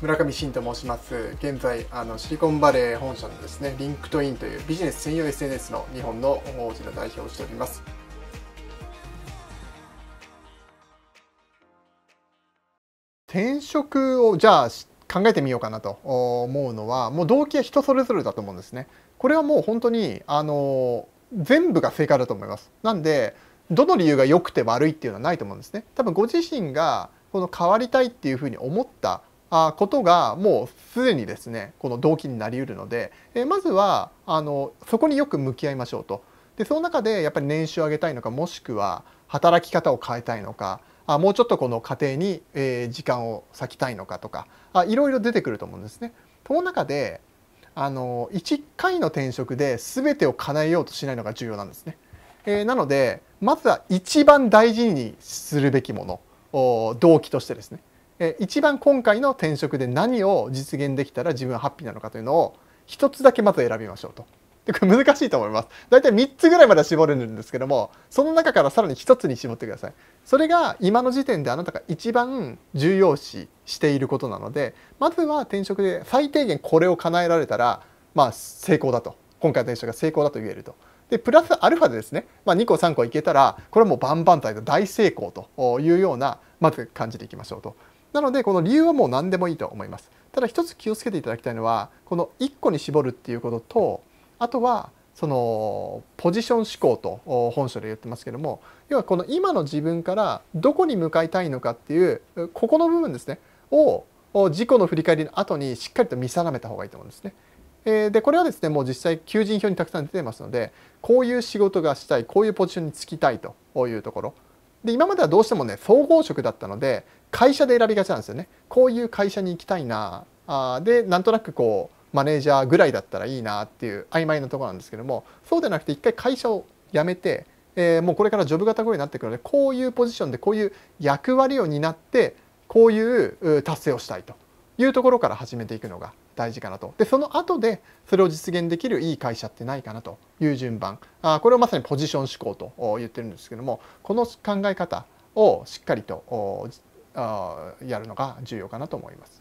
村上信と申します現在あのシリコンバレー本社のですねリンクトインというビジネス専用 SNS の日本の法人の代表をしております転職をじゃあ考えてみようかなと思うのはもう動機は人それぞれだと思うんですねこれはもう本当にあの全部が正解だと思いますなんでどの理由が良くて悪いっていうのはないと思うんですね多分ご自身がこの変わりたいっていうふうに思ったことがもうすでにですねこの動機になりうるので、えまずはあのそこによく向き合いましょうと。でその中でやっぱり年収を上げたいのかもしくは働き方を変えたいのかあもうちょっとこの家庭に、え時間を割きたいのかとかあいろいろ出てくると思うんですね。その中であの1回の転職で全てを叶えようとしないのが重要なんですね。えー、なのでまずは一番大事にするべきもの動機としてですね一番今回の転職で何を実現できたら自分はハッピーなのかというのを一つだけまず選びましょうと。でこれ難しいと思います。大体3つぐらいまでは絞れるんですけどもその中からさらに1つに絞ってください。それが今の時点であなたが一番重要視していることなのでまずは転職で最低限これを叶えられたら、まあ、成功だと今回の転職が成功だと言えると。でプラスアルファでですね、まあ、2個3個いけたらこれはもう万々歳と大成功というようなまず感じていきましょうと。なのでこの理由はもう何でもいいと思います。ただ一つ気をつけていただきたいのはこの1個に絞るっていうこととあとはそのポジション思考と本書で言ってますけども要はこの今の自分からどこに向かいたいのかっていうここの部分ですねを事故の振り返りの後にしっかりと見定めた方がいいと思うんですね。でこれはですねもう実際求人票にたくさん出てますのでこういう仕事がしたいこういうポジションに就きたいというところで今まではどうしてもね総合職だったので会社で選びがちなんですよねこういう会社に行きたいなあでなんとなくこうマネージャーぐらいだったらいいなっていう曖昧なとこなんですけどもそうでなくて一回会社を辞めて、えー、もうこれからジョブ型用になってくるのでこういうポジションでこういう役割を担ってこういう達成をしたいというところから始めていくのが大事かなとでその後でそれを実現できるいい会社ってないかなという順番あこれをまさにポジション思考と言ってるんですけどもこの考え方をしっかりとやるのが重要かなと思います。